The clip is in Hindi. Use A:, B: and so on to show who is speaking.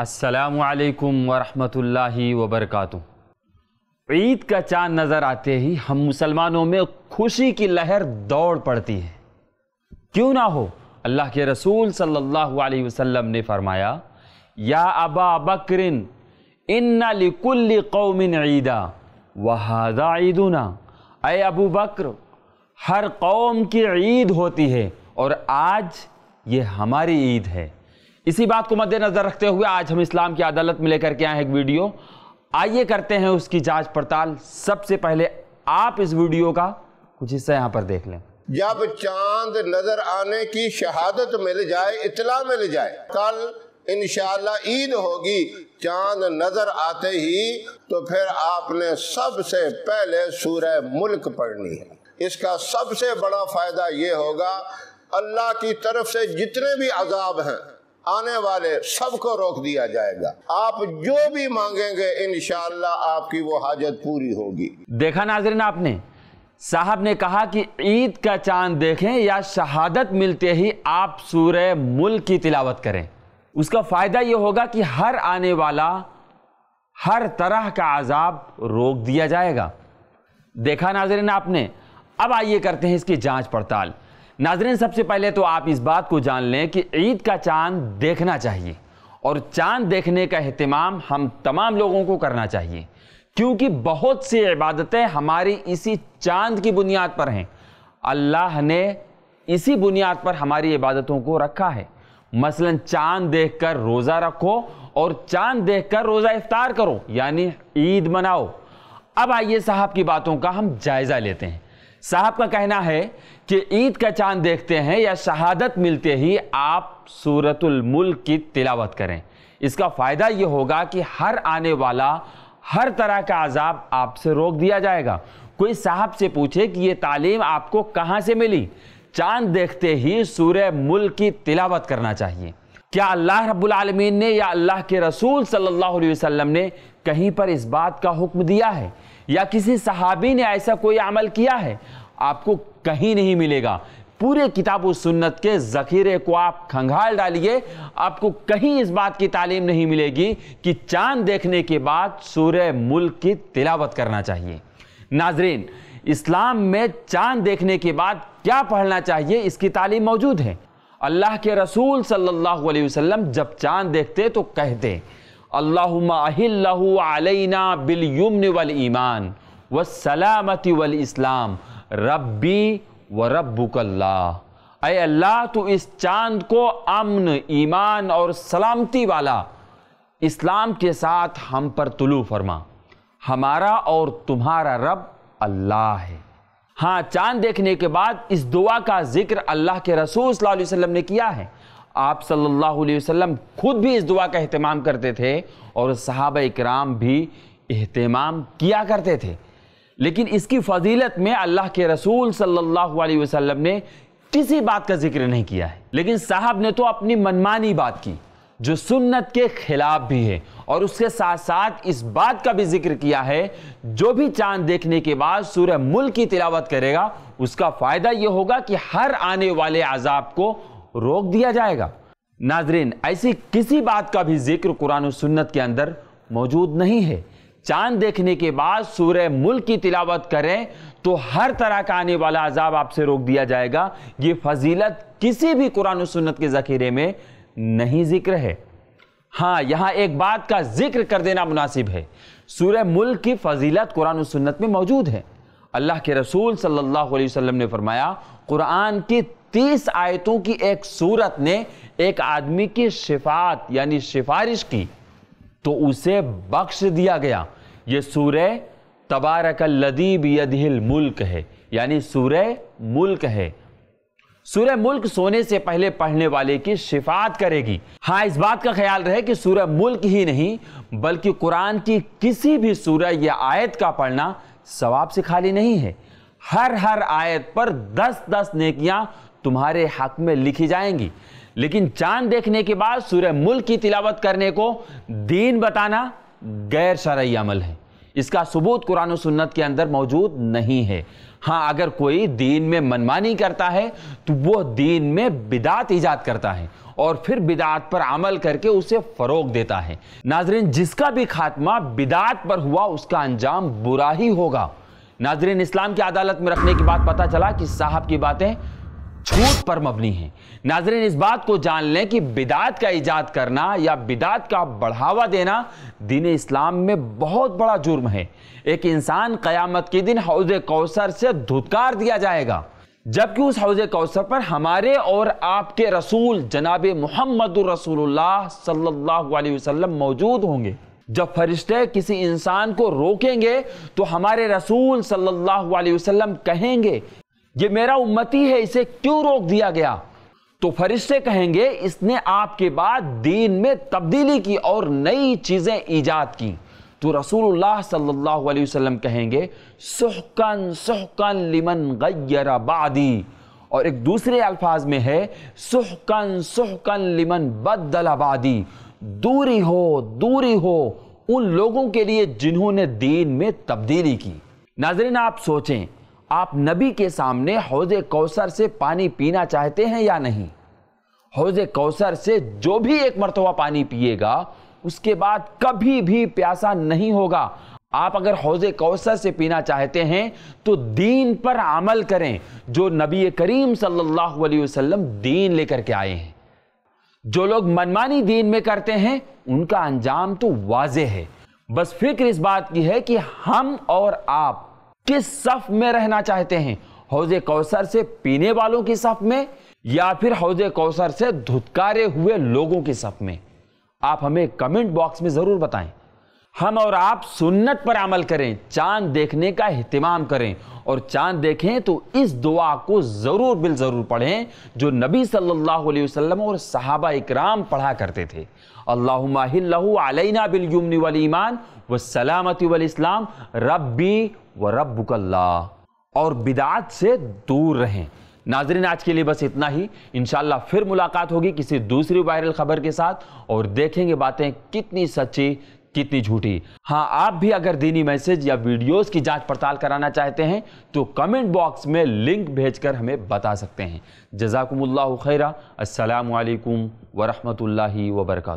A: असलकम वरहमतुल्लाहि वबरकू ईद का चांद नज़र आते ही हम मुसलमानों में खुशी की लहर दौड़ पड़ती है क्यों ना हो अल्लाह के रसूल सल्लल्लाहु अलैहि वसल्लम ने फरमाया या अबा बकरिन इन्ना लिकुल्ल कौमिन ईदा वहादा ईदना अय अबू बकर हर कौम की ईद होती है और आज ये हमारी ईद है इसी बात को मद्देनज़र रखते हुए आज हम इस्लाम की अदालत में लेकर के आए हैं एक वीडियो आइए करते हैं उसकी जांच पड़ताल सबसे पहले आप इस वीडियो का कुछ हिस्सा यहाँ पर देख लें जब चांद नजर आने की शहादत मिल जाए इतला मिल जाए कल इनशाला ईद होगी चांद नजर आते ही तो फिर आपने सबसे पहले सूरह मुल्क पढ़नी है इसका सबसे बड़ा फायदा ये होगा अल्लाह की तरफ से जितने भी अजाब हैं आने वाले सबको रोक दिया जाएगा आप जो भी मांगेंगे इन आपकी वो हाजत पूरी होगी देखा नाजरीन आपने साहब ने कहा कि ईद का चांद देखें या शहादत मिलते ही आप सूर्य मुल्क की तिलावत करें उसका फ़ायदा यह होगा कि हर आने वाला हर तरह का आज़ाब रोक दिया जाएगा देखा नाजरीन आपने अब आइए करते हैं इसकी जांच पड़ताल नाजरीन सबसे पहले तो आप इस बात को जान लें कि ईद का चांद देखना चाहिए और चांद देखने का अहतमाम हम तमाम लोगों को करना चाहिए क्योंकि बहुत सी इबादतें हमारी इसी चांद की बुनियाद पर हैं अल्लाह ने इसी बुनियाद पर हमारी इबादतों को रखा है मसलन चांद देखकर रोज़ा रखो और चांद देखकर रोज़ा इफ्तार करो यानी ईद मनाओ अब आइए साहब की बातों का हम जायज़ा लेते हैं साहब का कहना है कि ईद का चांद देखते हैं या शहादत मिलते ही आप सूरतुल मुल्क की तिलावत करें इसका फ़ायदा ये होगा कि हर आने वाला हर तरह का अजाब आपसे रोक दिया जाएगा कोई साहब से पूछे कि ये तालीम आपको कहाँ से मिली चांद देखते ही सूर्य मुल्क की तिलावत करना चाहिए क्या अल्लाह रब्बुल आलमीन ने या अल्लाह के रसूल सल्लल्लाहु अलैहि वसल्लम ने कहीं पर इस बात का हुक्म दिया है या किसी सहाबी ने ऐसा कोई अमल किया है आपको कहीं नहीं मिलेगा पूरे किताब सुन्नत के ज़ख़ीरे को आप खंगाल डालिए आपको कहीं इस बात की तालीम नहीं मिलेगी कि चांद देखने के बाद सूर्य मुल्क की तिलावत करना चाहिए नाजरीन इस्लाम में चांद देखने के बाद क्या पढ़ना चाहिए इसकी तालीम मौजूद है अल्लाह के रसूल सल्लल्लाहु अलैहि वसल्लम जब चांद देखते तो कहते अल्लाहुमा बिल यमन वल ईमान व सलामती वल इस्लाम रब्बी व रब्बुकल्ला अय अल्लाह तो इस चांद को अमन ईमान और सलामती वाला इस्लाम के साथ हम पर तुलू फरमा हमारा और तुम्हारा रब अल्लाह है हाँ चांद देखने के बाद इस दुआ का जिक्र अल्लाह के रसूल सल्लल्लाहु अलैहि वसल्लम ने किया है आप सल्लल्लाहु अलैहि वसल्लम खुद भी इस दुआ का अहतमाम करते थे और साहब इकराम भी अहतमाम किया करते थे लेकिन इसकी फजीलत में अल्लाह के रसूल सल्लल्लाहु अलैहि वसल्लम ने किसी बात का जिक्र नहीं किया है लेकिन साहब ने तो अपनी मनमानी बात की जो सुन्नत के खिलाफ भी है और उसके साथ साथ इस बात का भी जिक्र किया है जो भी चांद देखने के बाद सूर्य मुल्क की तिलावत करेगा उसका फ़ायदा यह होगा कि हर आने वाले आज़ाब को रोक दिया जाएगा नाजरीन ऐसी किसी बात का भी जिक्र कुरान और सुन्नत के अंदर मौजूद नहीं है चांद देखने के बाद सूर्य मुल्क की तिलावत करें तो हर तरह का आने वाला अजाब आपसे रोक दिया जाएगा ये फजीलत किसी भी कुरान सुन्नत के ज़ख़ीरे में नहीं जिक्र है हाँ यहाँ एक बात का जिक्र कर देना मुनासिब है सूर्य मुल्क की फजीलत कुरान सुन्नत में मौजूद है अल्लाह के रसूल सल्लल्लाहु अलैहि वसल्लम ने फरमाया कुरान की तीस आयतों की एक सूरत ने एक आदमी की शिफात यानी सिफारिश की तो उसे बख्श दिया गया ये सूर्य तबारक लदीब यदिल मुल्क है यानी सूर्य मुल्क है सूर्य मुल्क सोने से पहले पढ़ने वाले की शिफात करेगी हाँ इस बात का ख्याल रहे कि सूर्य मुल्क ही नहीं बल्कि कुरान की किसी भी सूर्य या आयत का पढ़ना सवाब से खाली नहीं है हर हर आयत पर दस दस नेकियां तुम्हारे हक में लिखी जाएंगी लेकिन चांद देखने के बाद सूर्य मुल्क की तिलावत करने को दीन बताना गैर शरय अमल है इसका सबूत कुरान सुन्नत के अंदर मौजूद नहीं है हाँ अगर कोई दीन में मनमानी करता है तो वो दीन में बिदात ईजाद करता है और फिर बिदात पर अमल करके उसे फ़रोग देता है नाजरीन जिसका भी खात्मा बिदात पर हुआ उसका अंजाम बुरा ही होगा नाजरीन इस्लाम की अदालत में रखने के बाद पता चला कि साहब की बातें झूठ पर मबनी है नाजरीन इस बात को जान लें कि बिदात का ईजाद करना या बिदात का बढ़ावा देना दीन इस्लाम में बहुत बड़ा जुर्म है एक इंसान क़यामत के दिन हौज कौसर से धुतकार दिया जाएगा जबकि उस हौज कौसर पर हमारे और आपके रसूल जनाब मोहम्मद रसूलुल्लाह सल्लल्लाहु वसल्लम मौजूद होंगे जब फरिश्ते किसी इंसान को रोकेंगे तो हमारे रसूल सल्लल्लाहु अलैहि वसल्लम कहेंगे ये मेरा उम्मती है इसे क्यों रोक दिया गया तो फरिश्ते कहेंगे इसने आपके बाद दीन में तब्दीली की और नई चीज़ें ईजाद की तो रसूलुल्लाह सल्लल्लाहु अलैहि वसल्लम कहेंगे सुहकन सुहकन लिमन गैर बादी और एक दूसरे अल्फाज में है सुहकन सुहकन लिमन बदल आबादी दूरी हो दूरी हो उन लोगों के लिए जिन्होंने दीन में तब्दीली की नाजरीन आप सोचें आप नबी के सामने हौज कौसर से पानी पीना चाहते हैं या नहीं हौज कौसर से जो भी एक मरतबा पानी पिएगा उसके बाद कभी भी प्यासा नहीं होगा आप अगर हौज कौसर से पीना चाहते हैं तो दीन पर अमल करें जो नबी करीम सल्लल्लाहु अलैहि वसल्लम दीन लेकर के आए हैं जो लोग मनमानी दीन में करते हैं उनका अंजाम तो वाज है बस फिक्र इस बात की है कि हम और आप किस सफ में रहना चाहते हैं हौज कौसर से पीने वालों की सफ में या फिर हौज कौसर से धुतकारे हुए लोगों की सफ में आप हमें कमेंट बॉक्स में ज़रूर बताएं हम और आप सुन्नत पर अमल करें चांद देखने का अहतमाम करें और चांद देखें तो इस दुआ को ज़रूर बिल ज़रूर पढ़ें जो नबी सल्लल्लाहु अलैहि वसल्लम और सहाबा इकराम पढ़ा करते थे अल्लाहना बिलयमन वलीमान व सलामती वलस्लाम व रब्बुकल्ला और बिदात से दूर रहें नाजरीन आज के लिए बस इतना ही इन फिर मुलाकात होगी किसी दूसरी वायरल खबर के साथ और देखेंगे बातें कितनी सच्ची कितनी झूठी हाँ आप भी अगर दीनी मैसेज या वीडियोस की जांच पड़ताल कराना चाहते हैं तो कमेंट बॉक्स में लिंक भेजकर हमें बता सकते हैं जजाकुमुल्ला खैरा असलकम वरहमल वर्का